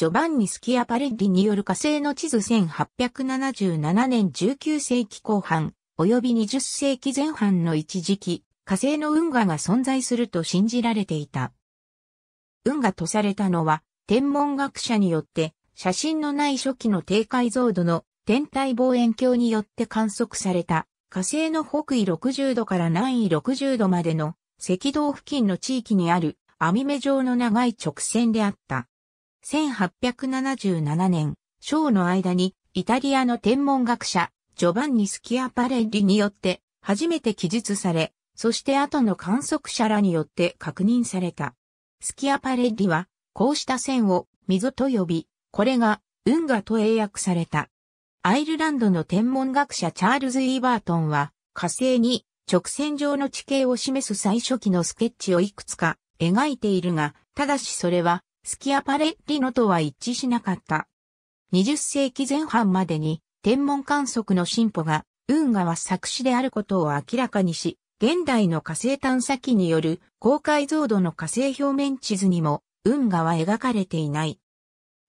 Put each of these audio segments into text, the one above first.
ジョバンニ・スキアパレッリによる火星の地図1877年19世紀後半、及び20世紀前半の一時期、火星の運河が存在すると信じられていた。運河とされたのは、天文学者によって、写真のない初期の低解像度の天体望遠鏡によって観測された火星の北緯60度から南緯60度までの赤道付近の地域にある網目状の長い直線であった。1877年、章の間に、イタリアの天文学者、ジョバンニ・スキアパレッリによって、初めて記述され、そして後の観測者らによって確認された。スキアパレッリは、こうした線を、溝と呼び、これが、運河と英訳された。アイルランドの天文学者チャールズ・イーバートンは、火星に直線上の地形を示す最初期のスケッチをいくつか描いているが、ただしそれはスキアパレッリノとは一致しなかった。20世紀前半までに天文観測の進歩が運河は作詞であることを明らかにし、現代の火星探査機による高解像度の火星表面地図にも運河は描かれていない。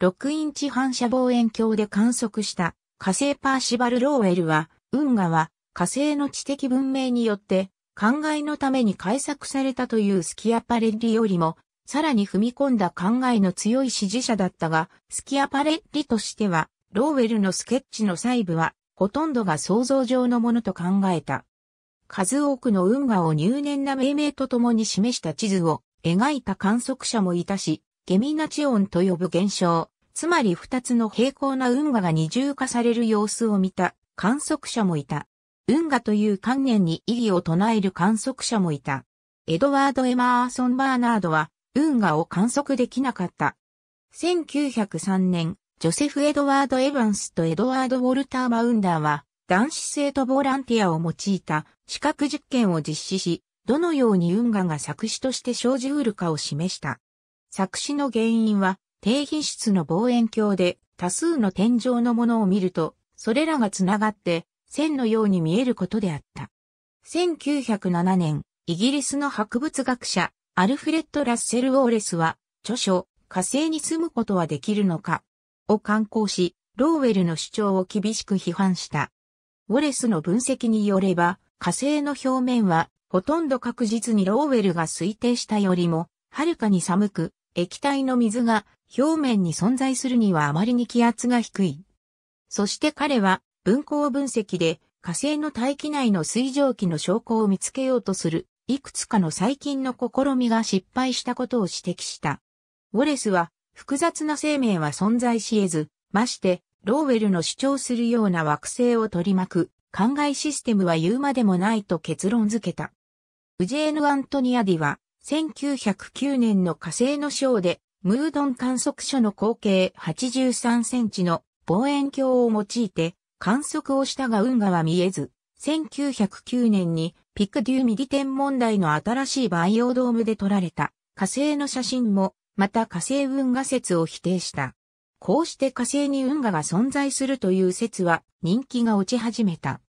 6インチ反射望遠鏡で観測した火星パーシバル・ローエルは、運河は火星の知的文明によって、考えのために改作されたというスキアパレッリよりもさらに踏み込んだ考えの強い支持者だったが、スキアパレッリとしては、ローウェルのスケッチの細部は、ほとんどが想像上のものと考えた。数多くの運河を入念な命名とともに示した地図を描いた観測者もいたし、ゲミナチオンと呼ぶ現象、つまり二つの平行な運河が二重化される様子を見た観測者もいた。運河という観念に意義を唱える観測者もいた。エドワード・エマーソン・バーナードは運河を観測できなかった。1903年、ジョセフ・エドワード・エヴァンスとエドワード・ウォルター・バウンダーは、男子生徒ボランティアを用いた視覚実験を実施し、どのように運河が作詞として生じうるかを示した。作詞の原因は、低品質の望遠鏡で多数の天井のものを見ると、それらがつながって線のように見えることであった。1907年、イギリスの博物学者、アルフレッド・ラッセル・ウォーレスは、著書、火星に住むことはできるのか、を刊行し、ローウェルの主張を厳しく批判した。ウォレスの分析によれば、火星の表面は、ほとんど確実にローウェルが推定したよりも、はるかに寒く、液体の水が表面に存在するにはあまりに気圧が低い。そして彼は、分光分析で、火星の大気内の水蒸気の証拠を見つけようとするいくつかの最近の試みが失敗したことを指摘した。ウォレスは、複雑な生命は存在し得ず、まして、ローウェルの主張するような惑星を取り巻く、考えシステムは言うまでもないと結論付けた。ウジェーヌ・アントニアディは、1909年の火星の章で、ムードン観測所の口径83センチの望遠鏡を用いて観測をしたが運河は見えず、1909年にピクデューミディ天文台の新しい培養ドームで撮られた火星の写真も、また火星運河説を否定した。こうして火星に運河が存在するという説は人気が落ち始めた。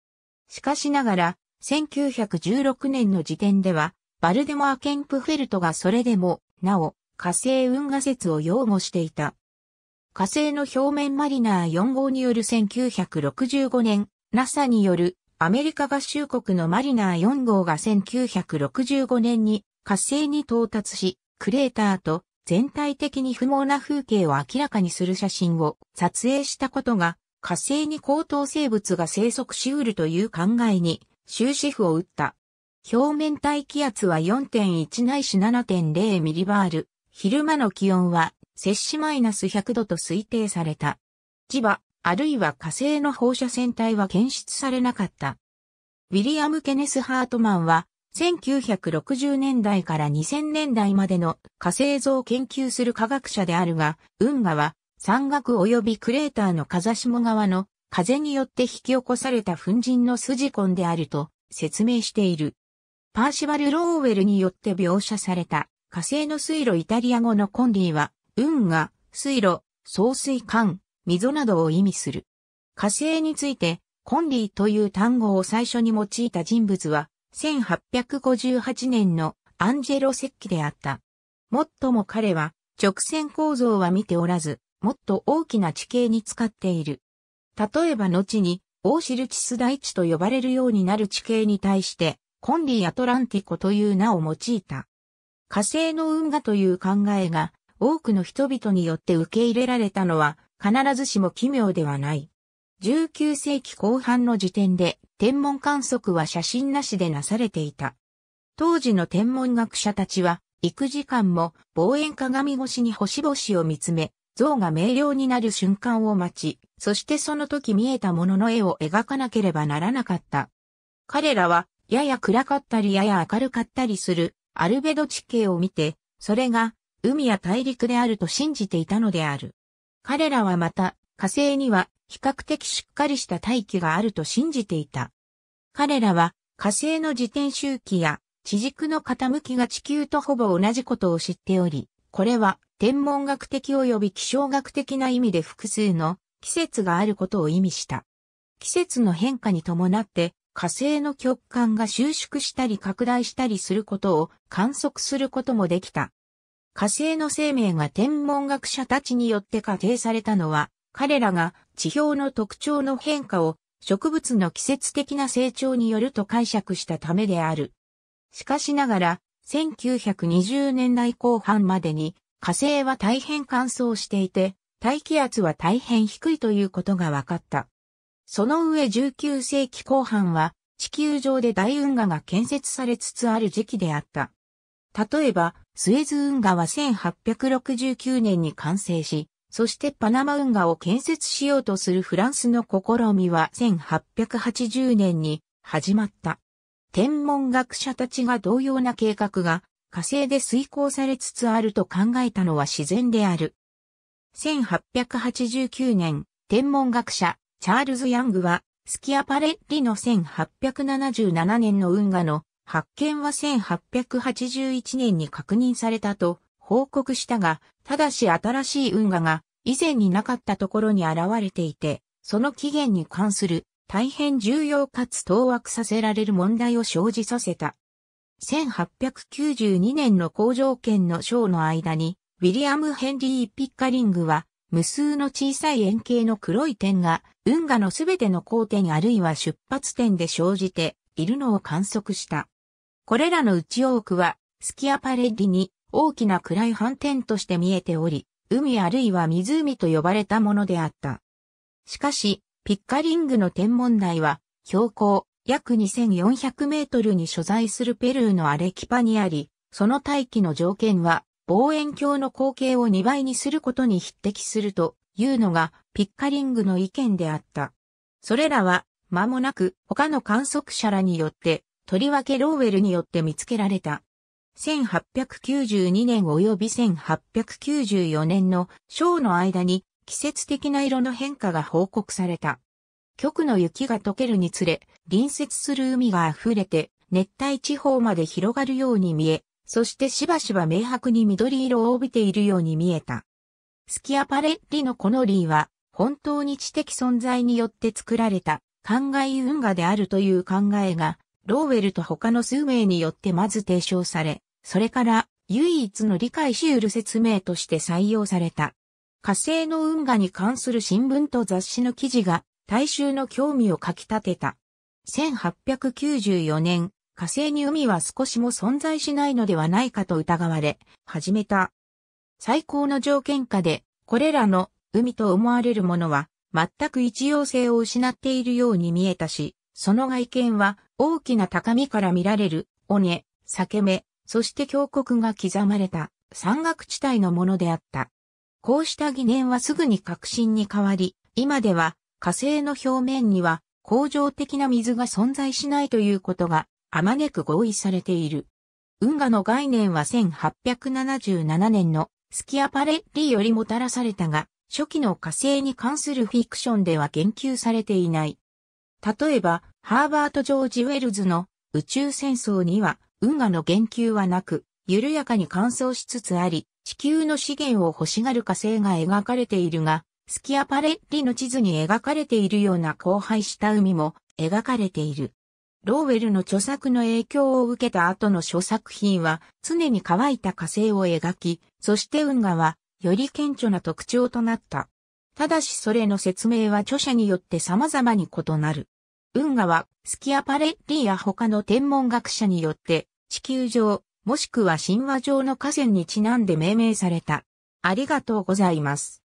しかしながら、1916年の時点では、バルデモア・ケンプフェルトがそれでも、なお、火星運河説を擁護していた。火星の表面マリナー4号による1965年、NASA によるアメリカ合衆国のマリナー4号が1965年に火星に到達し、クレーターと全体的に不毛な風景を明らかにする写真を撮影したことが、火星に高等生物が生息しうるという考えに終止符を打った。表面大気圧は4.1ないし7.0ミリバール。昼間の気温は摂氏マイナス100度と推定された。磁場、あるいは火星の放射線体は検出されなかった。ウィリアム・ケネス・ハートマンは、1960年代から2000年代までの火星像を研究する科学者であるが、運河は山岳及びクレーターの風下側の風によって引き起こされた粉塵の筋痕であると説明している。パーシバル・ローウェルによって描写された火星の水路イタリア語のコンディは、運河、水路、送水管、溝などを意味する。火星について、コンリーという単語を最初に用いた人物は、1858年のアンジェロ石器であった。もっとも彼は、直線構造は見ておらず、もっと大きな地形に使っている。例えば後に、オーシルチス大地と呼ばれるようになる地形に対して、コンリー・アトランティコという名を用いた。火星の運河という考えが、多くの人々によって受け入れられたのは、必ずしも奇妙ではない。19世紀後半の時点で天文観測は写真なしでなされていた。当時の天文学者たちは、幾時間も望遠鏡越しに星々を見つめ、像が明瞭になる瞬間を待ち、そしてその時見えたものの絵を描かなければならなかった。彼らは、やや暗かったりやや明るかったりする、アルベド地形を見て、それが、海や大陸であると信じていたのである。彼らはまた、火星には比較的しっかりした大気があると信じていた。彼らは火星の自転周期や地軸の傾きが地球とほぼ同じことを知っており、これは天文学的及び気象学的な意味で複数の季節があることを意味した。季節の変化に伴って火星の極寒が収縮したり拡大したりすることを観測することもできた。火星の生命が天文学者たちによって仮定されたのは、彼らが地表の特徴の変化を植物の季節的な成長によると解釈したためである。しかしながら、1920年代後半までに火星は大変乾燥していて、大気圧は大変低いということが分かった。その上19世紀後半は地球上で大運河が建設されつつある時期であった。例えば、スエズ運河は1869年に完成し、そしてパナマ運河を建設しようとするフランスの試みは1880年に始まった。天文学者たちが同様な計画が火星で遂行されつつあると考えたのは自然である。1889年、天文学者チャールズ・ヤングはスキアパレッリの1877年の運河の発見は1881年に確認されたと報告したが、ただし新しい運河が以前になかったところに現れていて、その起源に関する大変重要かつ当惑させられる問題を生じさせた。1892年の工場圏の章の間に、ウィリアム・ヘンリー・ピッカリングは、無数の小さい円形の黒い点が、運河のすべての交点あるいは出発点で生じているのを観測した。これらの内多くは、スキアパレッリに大きな暗い反転として見えており、海あるいは湖と呼ばれたものであった。しかし、ピッカリングの天文台は、標高約2400メートルに所在するペルーのアレキパにあり、その大気の条件は、望遠鏡の光景を2倍にすることに匹敵するというのが、ピッカリングの意見であった。それらは、間もなく他の観測者らによってとりわけローウェルによって見つけられた。1892年及び1894年の章の間に季節的な色の変化が報告された。極の雪が溶けるにつれ、隣接する海が溢れて熱帯地方まで広がるように見え、そしてしばしば明白に緑色を帯びているように見えた。スキアパレッリのこのリーは、本当に知的存在によって作られた、考え運河であるという考えが、ローウェルと他の数名によってまず提唱され、それから唯一の理解し得る説明として採用された。火星の運河に関する新聞と雑誌の記事が大衆の興味をかき立てた。1894年、火星に海は少しも存在しないのではないかと疑われ、始めた。最高の条件下で、これらの海と思われるものは、全く一様性を失っているように見えたし、その外見は大きな高みから見られる、尾根、裂け目、そして峡谷が刻まれた山岳地帯のものであった。こうした疑念はすぐに確信に変わり、今では火星の表面には恒常的な水が存在しないということがあまねく合意されている。運河の概念は1877年のスキアパレッリよりもたらされたが、初期の火星に関するフィクションでは言及されていない。例えば、ハーバート・ジョージ・ウェルズの宇宙戦争には運河の言及はなく、緩やかに乾燥しつつあり、地球の資源を欲しがる火星が描かれているが、スキアパレッリの地図に描かれているような荒廃した海も描かれている。ローウェルの著作の影響を受けた後の諸作品は常に乾いた火星を描き、そして運河はより顕著な特徴となった。ただしそれの説明は著者によって様々に異なる。運河は、スキアパレッリや他の天文学者によって、地球上、もしくは神話上の河川にちなんで命名された。ありがとうございます。